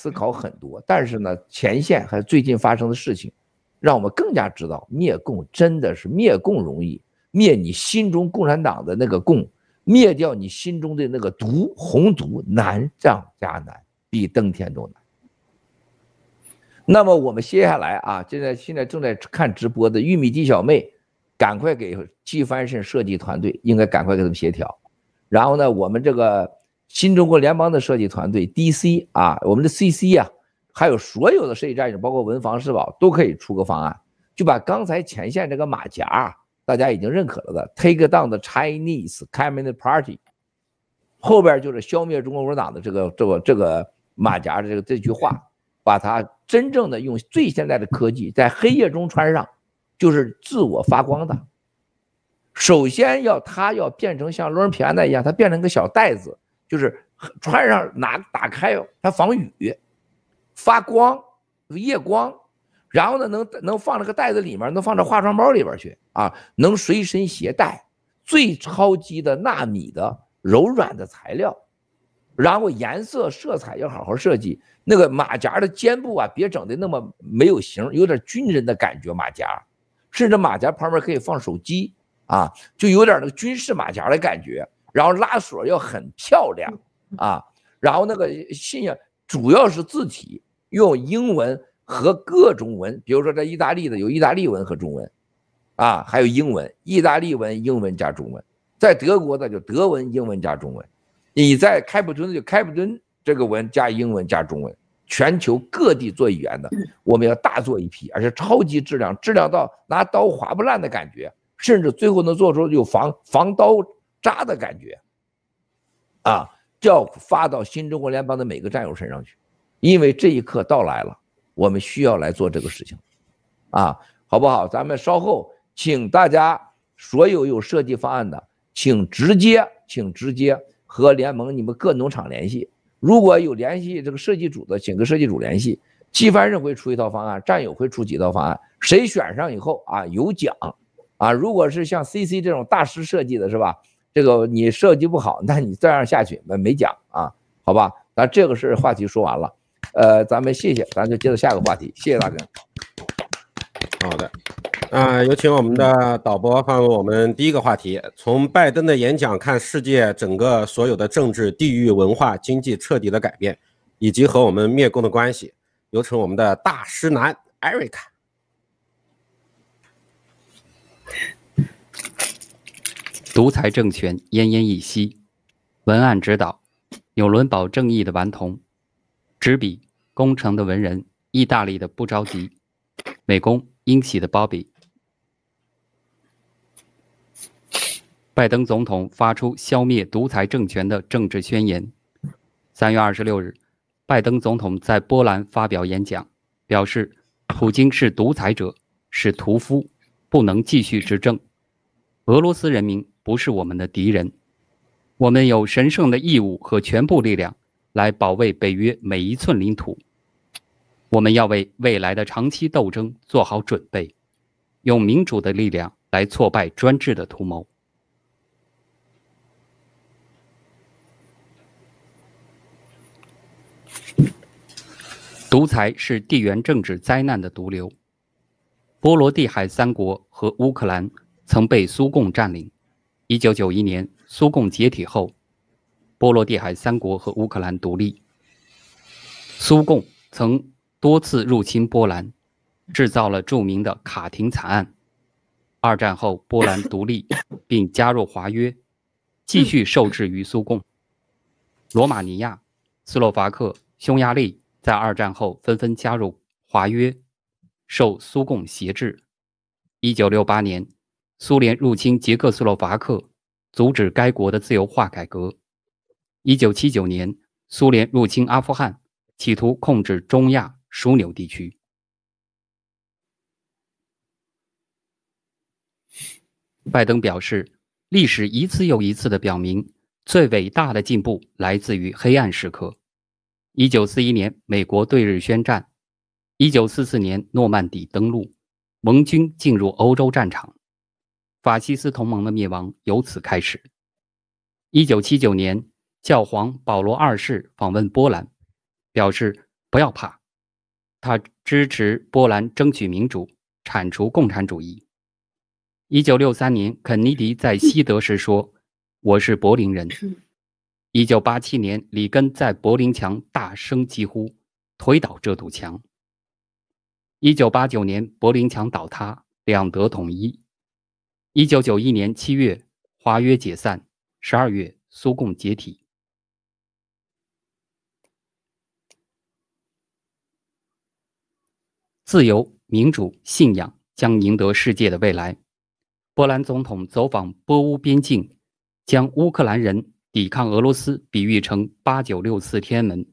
思考很多，但是呢，前线和最近发生的事情，让我们更加知道，灭共真的是灭共容易，灭你心中共产党的那个共，灭掉你心中的那个毒红毒难上加难，比登天都难。那么我们接下来啊，现在现在正在看直播的玉米地小妹，赶快给季翻身设计团队，应该赶快给他们协调。然后呢，我们这个。新中国联邦的设计团队 DC 啊，我们的 CC 啊，还有所有的设计战士，包括文房四宝都可以出个方案，就把刚才前线这个马甲，大家已经认可了的 Take down the Chinese，开门的 Party，后边就是消灭中国共产党的这个这个这个马甲的这个这句话，把它真正的用最现代的科技，在黑夜中穿上，就是自我发光的。首先要它要变成像罗恩·皮安那一样，它变成个小袋子。就是穿上拿打开，它防雨、发光、夜光，然后呢能能放那个袋子里面，能放这化妆包里边去啊，能随身携带。最超级的纳米的柔软的材料，然后颜色色彩要好好设计。那个马甲的肩部啊，别整的那么没有型，有点军人的感觉。马甲，甚至马甲旁边可以放手机啊，就有点那个军事马甲的感觉。然后拉锁要很漂亮，啊，然后那个信仰主要是字体用英文和各种文，比如说在意大利的有意大利文和中文，啊，还有英文、意大利文、英文加中文，在德国的就德文、英文加中文，你在开普敦就开普敦这个文加英文加中文，全球各地做语言的，我们要大做一批，而且超级质量，质量到拿刀划不烂的感觉，甚至最后能做出有防防刀。渣的感觉，啊，就要发到新中国联邦的每个战友身上去，因为这一刻到来了，我们需要来做这个事情，啊，好不好？咱们稍后，请大家所有有设计方案的，请直接请直接和联盟你们各农场联系，如果有联系这个设计组的，请跟设计组联系。季任会出一套方案，战友会出几套方案，谁选上以后啊，有奖啊！如果是像 CC 这种大师设计的，是吧？这个你设计不好，那你这样下去没讲啊？好吧，那这个是话题说完了，呃，咱们谢谢，咱就接着下个话题，谢谢大哥。好的，啊，有请我们的导播放入我们第一个话题，从拜登的演讲看世界整个所有的政治、地域、文化、经济彻底的改变，以及和我们灭共的关系，有请我们的大师男 Erica。独裁政权奄奄一息。文案指导：纽伦堡正义的顽童，执笔工程的文人，意大利的不着急，美工英喜的鲍比。拜登总统发出消灭独裁政权的政治宣言。三月二十六日，拜登总统在波兰发表演讲，表示：普京是独裁者，是屠夫，不能继续执政。俄罗斯人民。不是我们的敌人，我们有神圣的义务和全部力量来保卫北约每一寸领土。我们要为未来的长期斗争做好准备，用民主的力量来挫败专制的图谋。独裁是地缘政治灾难的毒瘤。波罗的海三国和乌克兰曾被苏共占领。一九九一年，苏共解体后，波罗的海三国和乌克兰独立。苏共曾多次入侵波兰，制造了著名的卡廷惨案。二战后，波兰独立并加入华约，继续受制于苏共。罗马尼亚、斯洛伐克、匈牙利在二战后纷纷加入华约，受苏共挟制。一九六八年。苏联入侵捷克斯洛伐克，阻止该国的自由化改革。一九七九年，苏联入侵阿富汗，企图控制中亚枢纽地区。拜登表示，历史一次又一次的表明，最伟大的进步来自于黑暗时刻。一九四一年，美国对日宣战；一九四四年，诺曼底登陆，盟军进入欧洲战场。法西斯同盟的灭亡由此开始。一九七九年，教皇保罗二世访问波兰，表示不要怕，他支持波兰争取民主、铲除共产主义。一九六三年，肯尼迪在西德时说：“我是柏林人。”一九八七年，里根在柏林墙大声疾呼：“推倒这堵墙！”一九八九年，柏林墙倒塌，两德统一。一九九一年七月，华约解散；十二月，苏共解体。自由、民主、信仰将赢得世界的未来。波兰总统走访波乌边境，将乌克兰人抵抗俄罗斯比喻成“八九六四天安门”。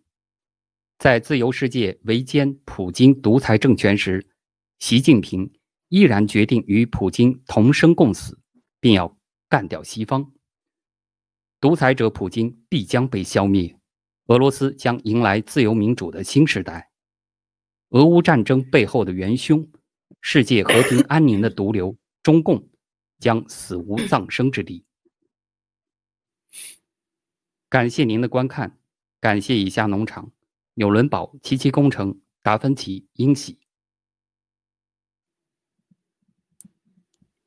在自由世界围歼普京独裁政权时，习近平。依然决定与普京同生共死，并要干掉西方独裁者普京，必将被消灭，俄罗斯将迎来自由民主的新时代。俄乌战争背后的元凶，世界和平安宁的毒瘤，中共将死无葬身之地。感谢您的观看，感谢以下农场：纽伦堡、七七工程、达芬奇、英喜。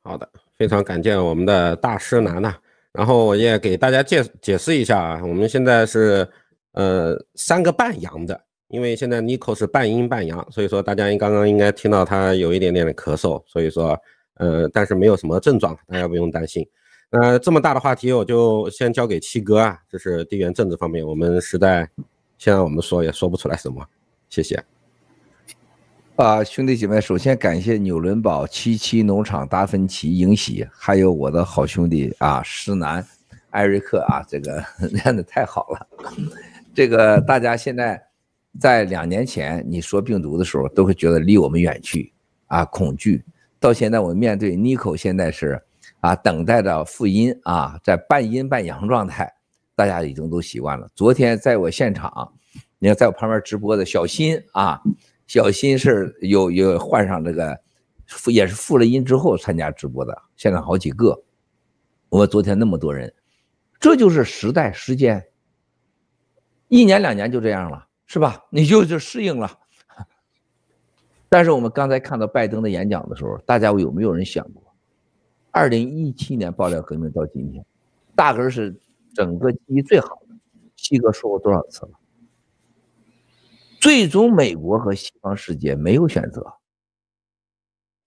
好的，非常感谢我们的大师楠楠。然后我也给大家介解释一下啊，我们现在是呃三个半阳的，因为现在 Nico 是半阴半阳，所以说大家刚刚应该听到他有一点点的咳嗽，所以说呃，但是没有什么症状，大家不用担心。呃，这么大的话题，我就先交给七哥啊，这是地缘政治方面，我们实在现在我们说也说不出来什么，谢谢。啊，兄弟姐妹，首先感谢纽伦堡七七农场达芬奇迎喜，还有我的好兄弟啊，施南、艾瑞克啊，这个 练的太好了。这个大家现在在两年前你说病毒的时候，都会觉得离我们远去啊，恐惧。到现在我们面对尼 o 现在是啊，等待着复阴啊，在半阴半阳状态，大家已经都习惯了。昨天在我现场，你要在我旁边直播的小心啊。小心事有有患上这个，也是复了音之后参加直播的，现在好几个。我昨天那么多人，这就是时代时间，一年两年就这样了，是吧？你就是适应了。但是我们刚才看到拜登的演讲的时候，大家有没有人想过，二零一七年爆料革命到今天，大根是整个记忆最好的。七哥说过多少次了？最终，美国和西方世界没有选择，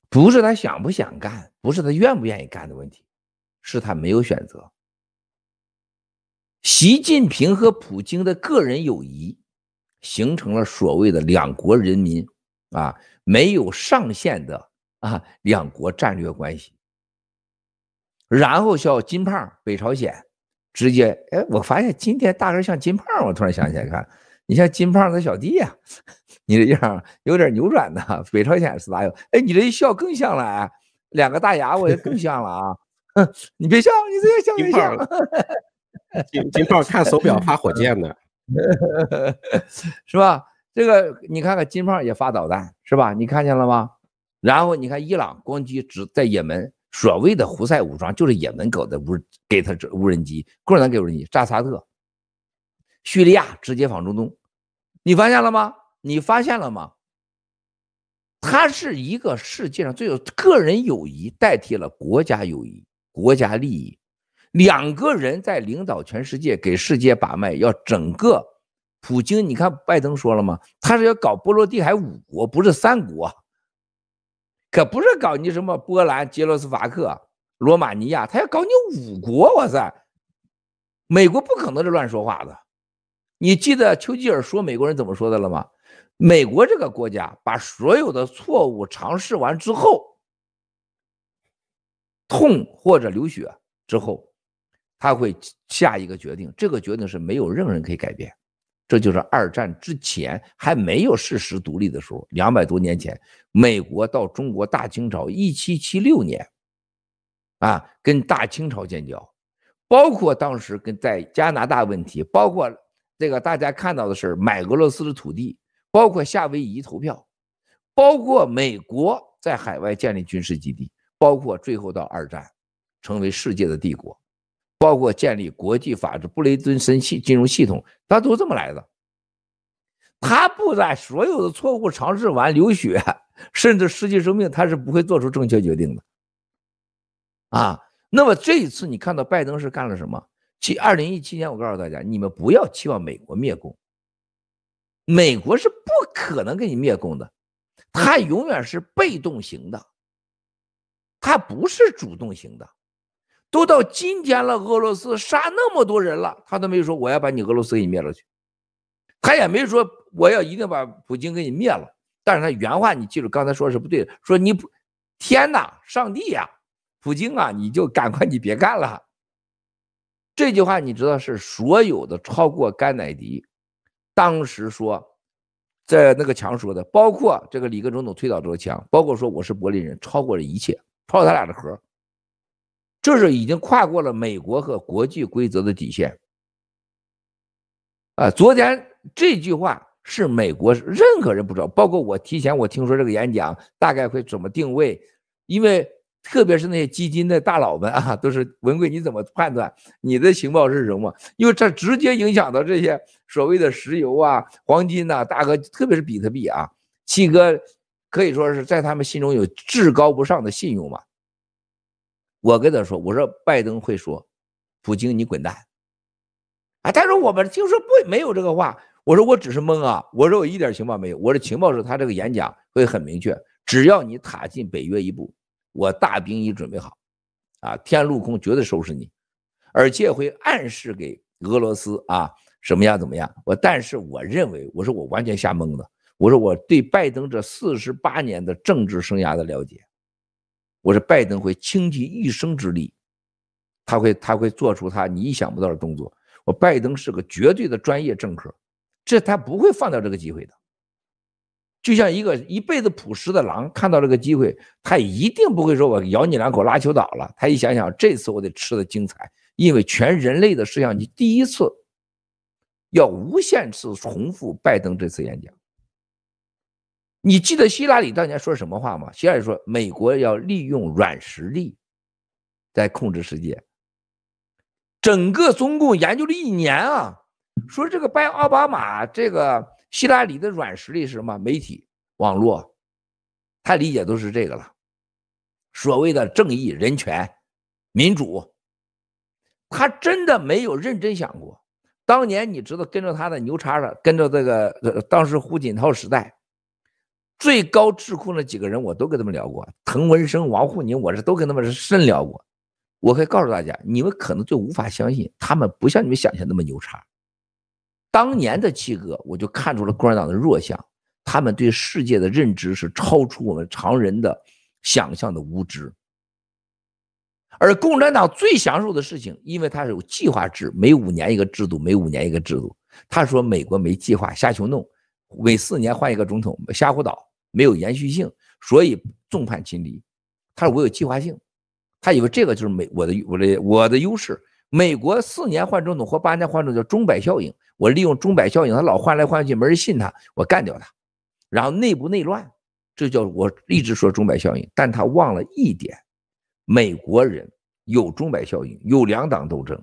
不是他想不想干，不是他愿不愿意干的问题，是他没有选择。习近平和普京的个人友谊，形成了所谓的两国人民，啊，没有上限的啊两国战略关系。然后像金胖儿，北朝鲜，直接，哎，我发现今天大个像金胖儿，我突然想起来看。你像金胖他小弟呀，你这样有点扭转的，北朝鲜是哪友，哎，你这一笑更像了啊，两个大牙，我更像了啊。你别笑，你这己笑一笑。金金胖看手表发火 箭呢，是吧？这个你看看，金胖也发导弹，是吧？你看见了吗？然后你看伊朗攻击只在也门，所谓的胡塞武装就是也门搞的无，给他这无人机，产党给无人机扎萨特。叙利亚直接访中东，你发现了吗？你发现了吗？他是一个世界上最有个人友谊代替了国家友谊、国家利益，两个人在领导全世界，给世界把脉。要整个普京，你看拜登说了吗？他是要搞波罗的海五国，不是三国，可不是搞你什么波兰、捷罗斯伐克、罗马尼亚，他要搞你五国。哇塞，美国不可能是乱说话的。你记得丘吉尔说美国人怎么说的了吗？美国这个国家把所有的错误尝试完之后，痛或者流血之后，他会下一个决定，这个决定是没有任何人可以改变。这就是二战之前还没有事实独立的时候，两百多年前，美国到中国大清朝一七七六年，啊，跟大清朝建交，包括当时跟在加拿大问题，包括。这个大家看到的是买俄罗斯的土地，包括夏威夷投票，包括美国在海外建立军事基地，包括最后到二战，成为世界的帝国，包括建立国际法治、布雷顿森系金融系统，它都这么来的。他不在所有的错误尝试完流血，甚至失去生命，他是不会做出正确决定的。啊，那么这一次你看到拜登是干了什么？去二零一七年，我告诉大家，你们不要期望美国灭共，美国是不可能给你灭共的，他永远是被动型的，他不是主动型的。都到今天了，俄罗斯杀那么多人了，他都没有说我要把你俄罗斯给你灭了去，他也没说我要一定把普京给你灭了。但是他原话你记住，刚才说的是不对的，说你天哪，上帝呀，普京啊，你就赶快你别干了。这句话你知道是所有的超过甘乃迪，当时说，在那个墙说的，包括这个里根总统推倒这个墙，包括说我是柏林人，超过了一切，超过他俩的和，这是已经跨过了美国和国际规则的底线。啊，昨天这句话是美国任何人不知道，包括我提前我听说这个演讲大概会怎么定位，因为。特别是那些基金的大佬们啊，都是文贵，你怎么判断？你的情报是什么？因为这直接影响到这些所谓的石油啊、黄金呐、大哥，特别是比特币啊。七哥可以说是在他们心中有至高不上的信用嘛。我跟他说，我说拜登会说，普京你滚蛋。啊，他说我们就说不没有这个话。我说我只是懵啊，我说我一点情报没有，我的情报是他这个演讲会很明确，只要你踏进北约一步。我大兵已准备好，啊，天、陆、空绝对收拾你，而且会暗示给俄罗斯啊，什么样怎么样？我但是我认为，我说我完全瞎蒙的，我说我对拜登这四十八年的政治生涯的了解，我说拜登会倾尽一生之力，他会他会做出他你意想不到的动作。我拜登是个绝对的专业政客，这他不会放掉这个机会的。就像一个一辈子朴实的狼，看到这个机会，他一定不会说“我咬你两口拉球倒了”。他一想想，这次我得吃的精彩，因为全人类的摄像机第一次要无限次重复拜登这次演讲。你记得希拉里当年说什么话吗？希拉里说：“美国要利用软实力在控制世界。”整个中共研究了一年啊，说这个拜奥巴马这个。希拉里的软实力是什么？媒体、网络，他理解都是这个了。所谓的正义、人权、民主，他真的没有认真想过。当年你知道跟着他的牛叉的，跟着这个当时胡锦涛时代最高智库那几个人，我都跟他们聊过，滕文生、王沪宁，我是都跟他们是深聊过。我可以告诉大家，你们可能就无法相信，他们不像你们想象那么牛叉。当年的七哥，我就看出了共产党的弱项，他们对世界的认知是超出我们常人的想象的无知。而共产党最享受的事情，因为它是有计划制，每五年一个制度，每五年一个制度。他说美国没计划，瞎球弄，每四年换一个总统，瞎胡捣，没有延续性，所以众叛亲离。他说我有计划性，他以为这个就是美我的我的我的优势。美国四年换总统或八年换总统叫钟摆效应。我利用钟摆效应，他老换来换去，没人信他，我干掉他，然后内部内乱，这叫我一直说钟摆效应。但他忘了一点，美国人有钟摆效应，有两党斗争，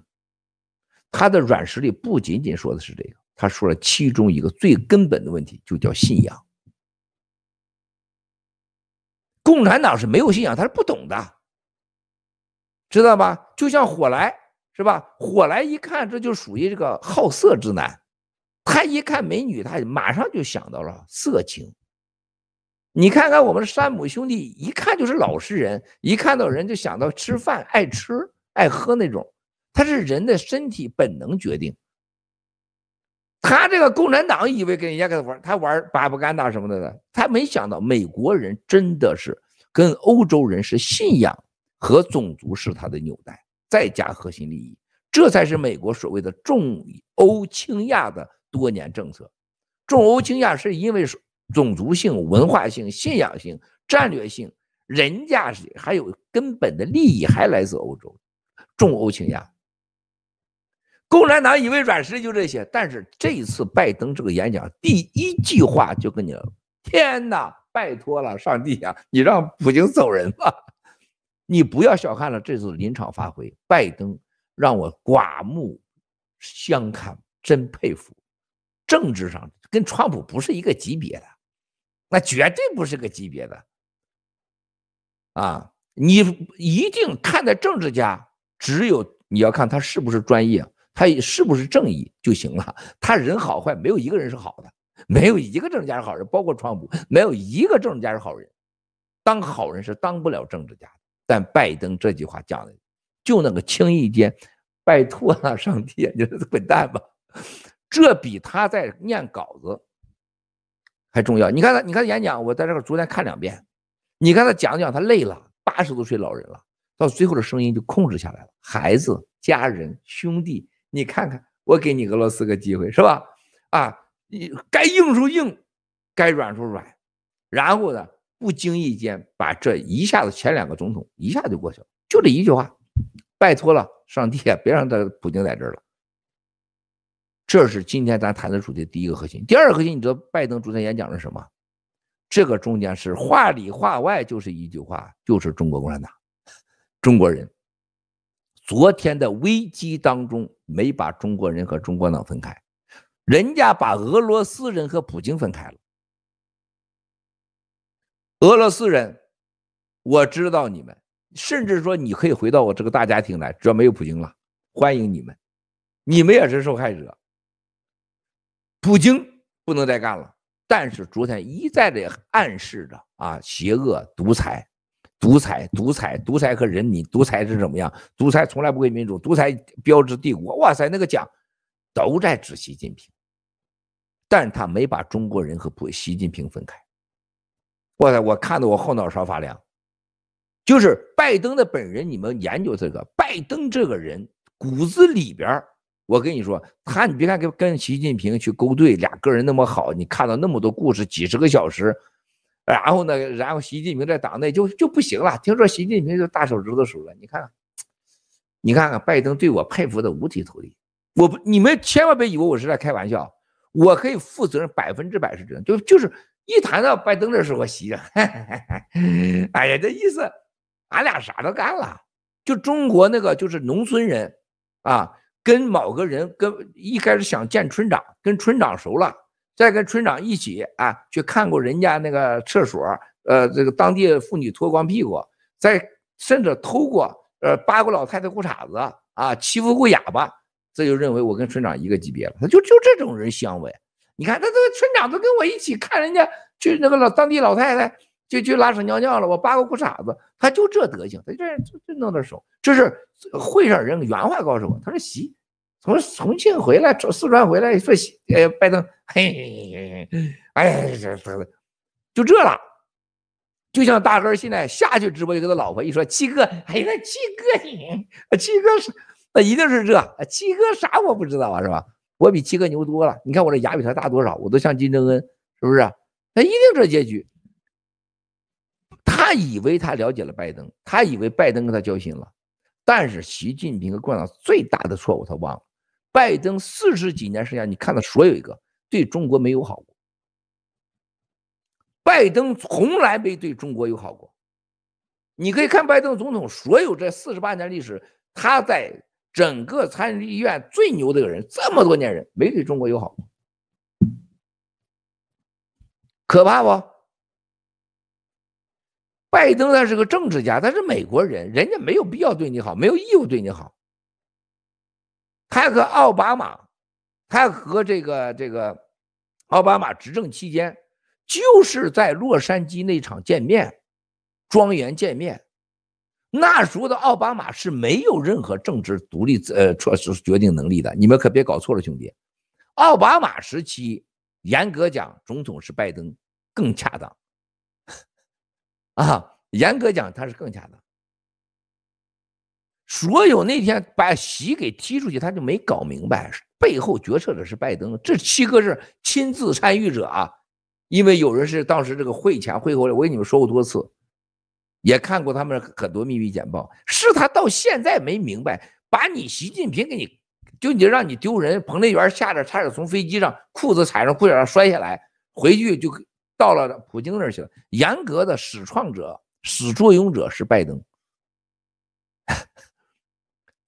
他的软实力不仅仅说的是这个，他说了其中一个最根本的问题就叫信仰。共产党是没有信仰，他是不懂的，知道吧？就像火来。是吧？火来一看，这就属于这个好色之男。他一看美女，他马上就想到了色情。你看看我们山姆兄弟，一看就是老实人，一看到人就想到吃饭，爱吃爱喝那种。他是人的身体本能决定。他这个共产党以为跟人家跟他玩，他玩巴布干达什么的呢？他没想到美国人真的是跟欧洲人是信仰和种族是他的纽带。再加核心利益，这才是美国所谓的重欧轻亚的多年政策。重欧轻亚是因为种族性、文化性、信仰性、战略性，人家是还有根本的利益还来自欧洲，重欧轻亚。共产党以为软实力就这些，但是这次拜登这个演讲第一句话就跟你：天哪，拜托了上帝呀，你让普京走人吧。你不要小看了这次临场发挥，拜登让我刮目相看，真佩服。政治上跟川普不是一个级别的，那绝对不是个级别的。啊，你一定看在政治家，只有你要看他是不是专业，他是不是正义就行了。他人好坏没有一个人是好的，没有一个政治家是好人，包括川普，没有一个政治家是好人。当好人是当不了政治家的。但拜登这句话讲的就那个轻易间，拜托了上帝，你滚蛋吧！这比他在念稿子还重要。你看他，你看他演讲，我在这个昨天看两遍。你看他讲讲，他累了，八十多岁老人了，到最后的声音就控制下来了。孩子、家人、兄弟，你看看，我给你俄罗斯个机会是吧？啊，你该硬候硬，该软候软，然后呢？不经意间把这一下子前两个总统一下就过去了，就这一句话，拜托了，上帝啊，别让他普京在这儿了。这是今天咱谈的主题第一个核心，第二个核心你知道拜登昨天演讲是什么？这个中间是话里话外就是一句话，就是中国共产党，中国人。昨天的危机当中没把中国人和中国党分开，人家把俄罗斯人和普京分开了。俄罗斯人，我知道你们，甚至说你可以回到我这个大家庭来，只要没有普京了，欢迎你们，你们也是受害者。普京不能再干了，但是昨天一再的暗示着啊，邪恶、独裁、独裁、独裁、独裁和人民，独裁是怎么样？独裁从来不会民主，独裁标志帝国。哇塞，那个奖都在指习近平，但他没把中国人和普习近平分开。我我看的我后脑勺发凉，就是拜登的本人。你们研究这个，拜登这个人骨子里边我跟你说，他你别看跟跟习近平去勾兑，俩个人那么好，你看到那么多故事，几十个小时。然后呢，然后习近平在党内就就不行了。听说习近平就大手指头数了。你看，看，你看看拜登对我佩服的五体投地。我你们千万别以为我是在开玩笑，我可以负责任，百分之百是真的，就就是。一谈到拜登，这我稀罕。哎呀，这意思，俺俩啥都干了。就中国那个，就是农村人啊，跟某个人跟一开始想见村长，跟村长熟了，再跟村长一起啊，去看过人家那个厕所，呃，这个当地妇女脱光屁股，再甚至偷过，呃，扒过老太太裤衩子啊，欺负过哑巴，这就认为我跟村长一个级别了。他就就这种人相为。你看，他都村长都跟我一起看人家去那个老当地老太太就去拉屎尿尿了。我扒个裤衩子，他就这德行，他这就就弄点手，这是会上人原话告诉我，他说习从重庆回来，从四川回来说习，呃，拜登，嘿，哎，这这了，就这了。就像大哥现在下去直播，就跟他老婆一说七哥，哎呀，七哥，七哥是，那一定是这，七哥啥我不知道啊，是吧？我比七哥牛多了，你看我这牙比他大多少，我都像金正恩，是不是？他一定这结局。他以为他了解了拜登，他以为拜登跟他交心了，但是习近平和共产党最大的错误，他忘了。拜登四十几年时间，你看到所有一个对中国没有好过，拜登从来没对中国有好过。你可以看拜登总统所有这四十八年历史，他在。整个参议院最牛的个人，这么多年人没对中国友好，可怕不？拜登他是个政治家，他是美国人，人家没有必要对你好，没有义务对你好。他和奥巴马，他和这个这个奥巴马执政期间，就是在洛杉矶那场见面，庄园见面。那时候的奥巴马是没有任何政治独立呃措施决定能力的，你们可别搞错了，兄弟。奥巴马时期，严格讲，总统是拜登更恰当，啊，严格讲他是更恰当。所有那天把席给踢出去，他就没搞明白，背后决策者是拜登，这七个是亲自参与者啊，因为有人是当时这个会前会后，我跟你们说过多次。也看过他们很多秘密简报，是他到现在没明白，把你习近平给你，就你让你丢人，彭丽媛吓得差点从飞机上裤子踩上裤脚上摔下来，回去就到了普京那儿去了。严格的始创者、始作俑者是拜登，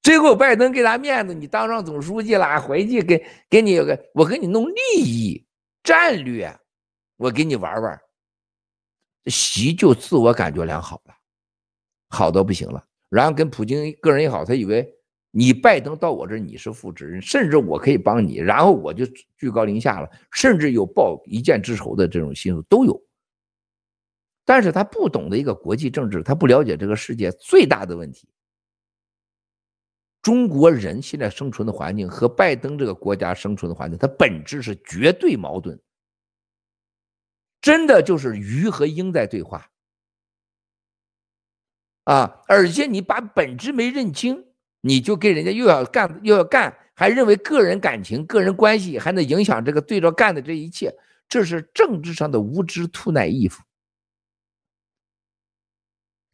最 后拜登给他面子，你当上总书记了，回去给给你个我给你弄利益战略，我给你玩玩。习就自我感觉良好了，好的不行了，然后跟普京个人也好，他以为你拜登到我这你是副职，甚至我可以帮你，然后我就居高临下了，甚至有报一箭之仇的这种心思都有。但是他不懂得一个国际政治，他不了解这个世界最大的问题。中国人现在生存的环境和拜登这个国家生存的环境，它本质是绝对矛盾。真的就是鱼和鹰在对话，啊！而且你把本质没认清，你就跟人家又要干又要干，还认为个人感情、个人关系还能影响这个对着干的这一切，这是政治上的无知、兔奶衣服。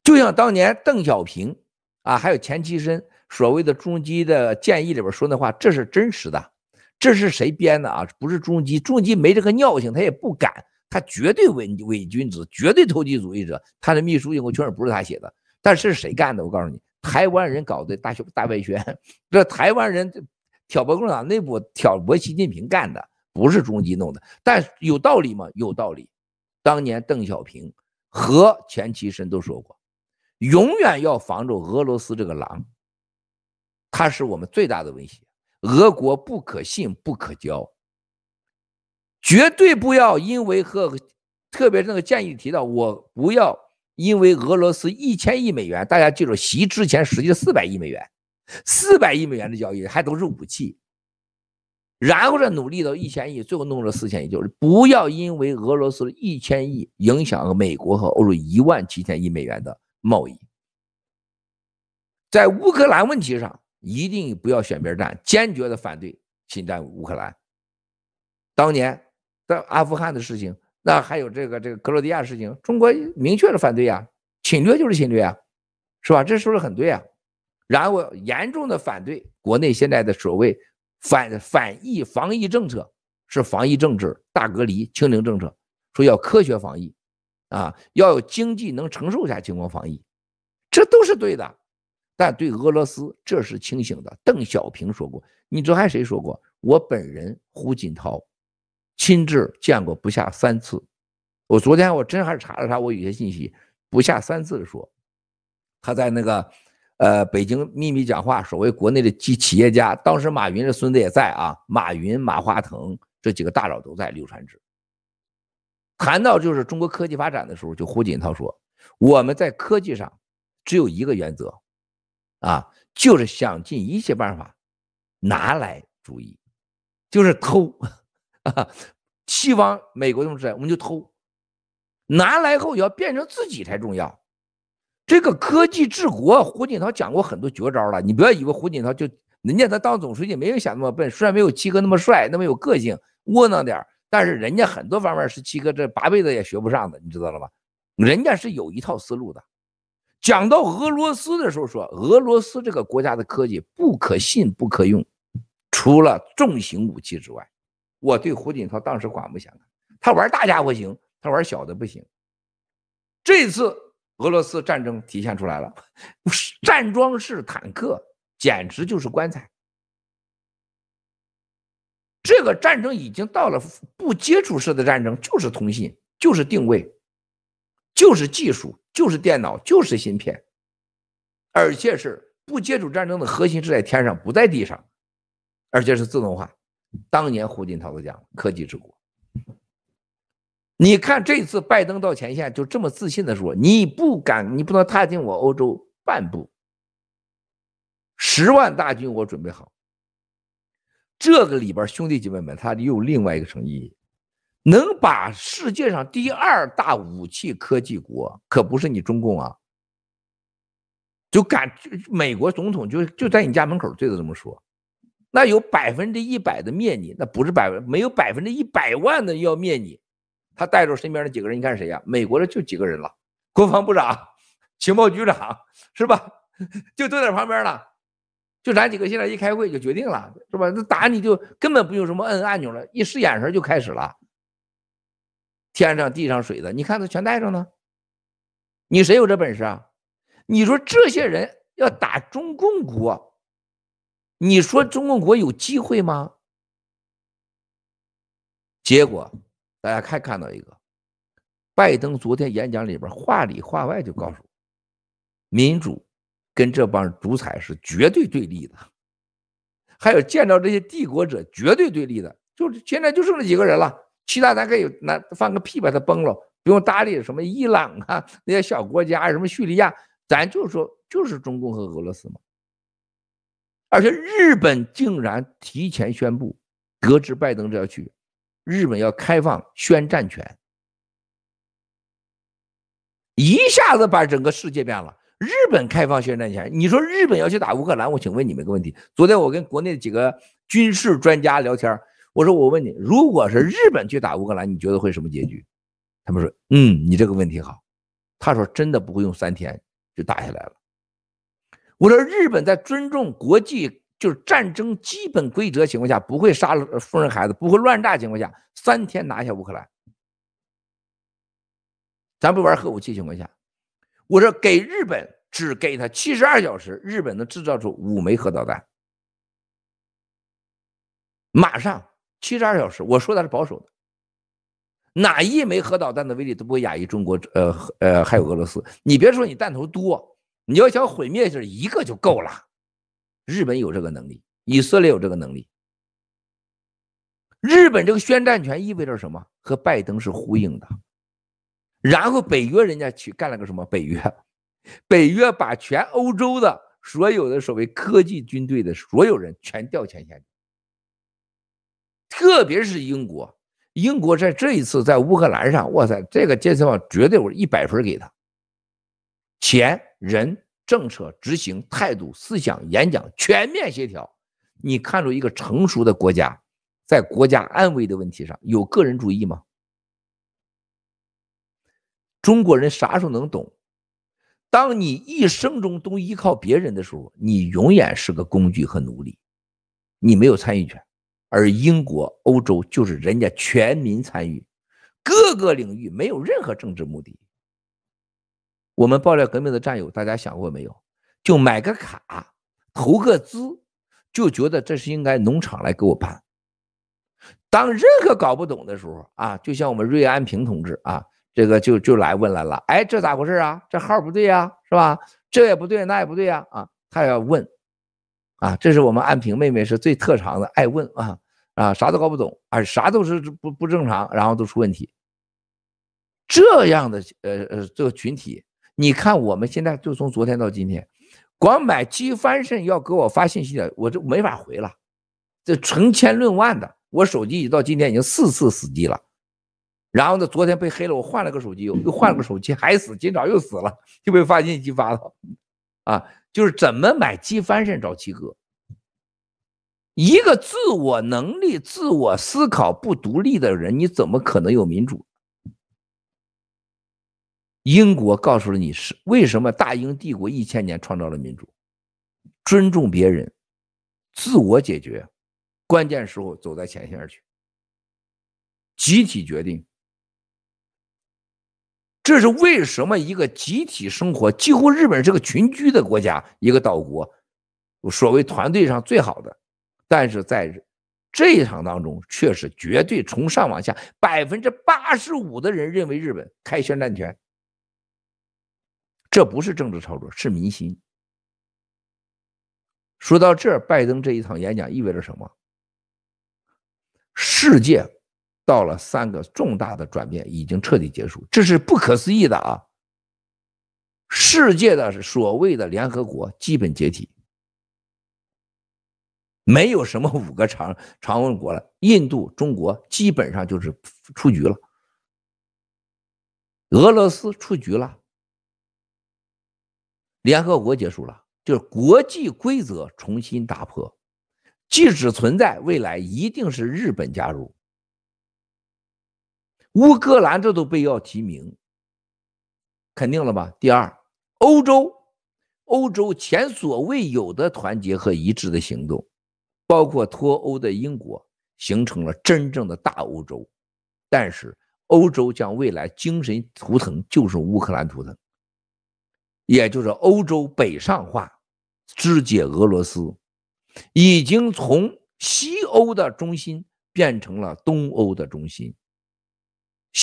就像当年邓小平啊，还有钱其身，所谓的朱镕基的建议里边说的话，这是真实的，这是谁编的啊？不是朱镕基，朱镕基没这个尿性，他也不敢。他绝对伪伪君子，绝对投机主义者。他的秘书英国确认不是他写的，但是谁干的？我告诉你，台湾人搞的大学大外宣。这台湾人挑拨共产党内部，挑拨习近平干的，不是中基弄的。但有道理吗？有道理。当年邓小平和钱其琛都说过，永远要防着俄罗斯这个狼，他是我们最大的威胁。俄国不可信不可交。绝对不要因为和，特别是那个建议提到，我不要因为俄罗斯一千亿美元，大家记住，习之前实际是四百亿美元，四百亿美元的交易还都是武器，然后再努力到一千亿，最后弄了四千亿，就是不要因为俄罗斯一千亿影响了美国和欧洲一万七千亿美元的贸易。在乌克兰问题上，一定不要选边站，坚决的反对侵占乌克兰，当年。在阿富汗的事情，那还有这个这个克罗地亚事情，中国明确的反对呀，侵略就是侵略啊，是吧？这是不是很对啊？然后严重的反对国内现在的所谓反反疫防疫政策，是防疫政治大隔离清零政策，说要科学防疫，啊，要有经济能承受下情况防疫，这都是对的。但对俄罗斯，这是清醒的。邓小平说过，你这还谁说过？我本人胡锦涛。亲自见过不下三次，我昨天我真还是查了查，我有些信息，不下三次的说，他在那个呃北京秘密讲话，所谓国内的企企业家，当时马云的孙子也在啊，马云、马化腾这几个大佬都在刘传志谈到就是中国科技发展的时候，就胡锦涛说，我们在科技上只有一个原则，啊，就是想尽一切办法拿来主义，就是偷。啊，西方美国用什么？我们就偷，拿来后也要变成自己才重要。这个科技治国，胡锦涛讲过很多绝招了。你不要以为胡锦涛就人家他当总书记没有想那么笨，虽然没有七哥那么帅那么有个性，窝囊点但是人家很多方面是七哥这八辈子也学不上的，你知道了吧？人家是有一套思路的。讲到俄罗斯的时候，说俄罗斯这个国家的科技不可信不可用，除了重型武器之外。我对胡锦涛当时管不看，他玩大家伙行，他玩小的不行。这次俄罗斯战争体现出来了，站桩式坦克简直就是棺材。这个战争已经到了不接触式的战争，就是通信，就是定位，就是技术，就是电脑，就是芯片，而且是不接触战争的核心是在天上，不在地上，而且是自动化。当年胡锦涛都讲科技之国，你看这次拜登到前线就这么自信的说：“你不敢，你不能踏进我欧洲半步，十万大军我准备好。”这个里边兄弟姐妹们，它又另外一个层意义，能把世界上第二大武器科技国，可不是你中共啊，就敢，美国总统就就在你家门口对着这么说。那有百分之一百的灭你，那不是百分没有百分之一百万的要灭你，他带着身边的几个人，你看谁呀？美国的就几个人了，国防部长、情报局长是吧？就都在旁边了，就咱几个现在一开会就决定了是吧？那打你就根本不用什么摁按钮了，一使眼神就开始了，天上地上水的，你看他全带着呢，你谁有这本事啊？你说这些人要打中共国？你说中国国有机会吗？结果大家看看到一个，拜登昨天演讲里边话里话外就告诉我，民主跟这帮独裁是绝对对立的，还有见到这些帝国者绝对对立的，就现在就剩这几个人了，其他咱可以拿放个屁把他崩了，不用搭理什么伊朗啊那些小国家，什么叙利亚，咱就说就是中共和俄罗斯嘛。而且日本竟然提前宣布，得知拜登这要去，日本要开放宣战权，一下子把整个世界变了。日本开放宣战权，你说日本要去打乌克兰？我请问你们一个问题：昨天我跟国内几个军事专家聊天，我说我问你，如果是日本去打乌克兰，你觉得会什么结局？他们说：嗯，你这个问题好。他说：真的不会用三天就打下来了。我说日本在尊重国际就是战争基本规则情况下，不会杀富人孩子，不会乱炸情况下，三天拿下乌克兰。咱不玩核武器情况下，我说给日本只给他七十二小时，日本能制造出五枚核导弹。马上七十二小时，我说的是保守的，哪一枚核导弹的威力都不会亚于中国呃呃还有俄罗斯，你别说你弹头多。你要想毁灭是一个就够了，日本有这个能力，以色列有这个能力。日本这个宣战权意味着什么？和拜登是呼应的。然后北约人家去干了个什么？北约，北约把全欧洲的所有的所谓科技军队的所有人全调前线，特别是英国。英国在这一次在乌克兰上，哇塞，这个健身房绝对我一百分给他，钱。人、政策执行、态度、思想、演讲全面协调。你看出一个成熟的国家，在国家安危的问题上有个人主义吗？中国人啥时候能懂？当你一生中都依靠别人的时候，你永远是个工具和奴隶，你没有参与权。而英国、欧洲就是人家全民参与，各个领域没有任何政治目的。我们爆料革命的战友，大家想过没有？就买个卡，投个资，就觉得这是应该农场来给我办。当任何搞不懂的时候啊，就像我们瑞安平同志啊，这个就就来问来了，哎，这咋回事啊？这号不对呀，是吧？这也不对，那也不对呀，啊，他要问啊，这是我们安平妹妹是最特长的，爱问啊啊，啥都搞不懂，啊，啥都是不不正常，然后都出问题。这样的呃呃这个群体。你看，我们现在就从昨天到今天，光买鸡翻身要给我发信息的，我就没法回了。这成千论万的，我手机已到今天已经四次死机了。然后呢，昨天被黑了，我换了个手机，又换了个手机还死，今早又死了，又被发信息发了。啊，就是怎么买鸡翻身找七哥。一个自我能力、自我思考不独立的人，你怎么可能有民主？英国告诉了你是为什么大英帝国一千年创造了民主，尊重别人，自我解决，关键时候走在前线去，集体决定。这是为什么一个集体生活几乎日本是个群居的国家，一个岛国，所谓团队上最好的，但是在这一场当中却是绝对从上往下，百分之八十五的人认为日本开宣战权。这不是政治操作，是民心。说到这儿，拜登这一场演讲意味着什么？世界到了三个重大的转变，已经彻底结束，这是不可思议的啊！世界的所谓的联合国基本解体，没有什么五个常常温国了，印度、中国基本上就是出局了，俄罗斯出局了。联合国结束了，就是国际规则重新打破。即使存在，未来一定是日本加入。乌克兰这都被要提名，肯定了吧？第二，欧洲，欧洲前所未有的团结和一致的行动，包括脱欧的英国，形成了真正的大欧洲。但是，欧洲将未来精神图腾就是乌克兰图腾。也就是欧洲北上化，肢解俄罗斯，已经从西欧的中心变成了东欧的中心。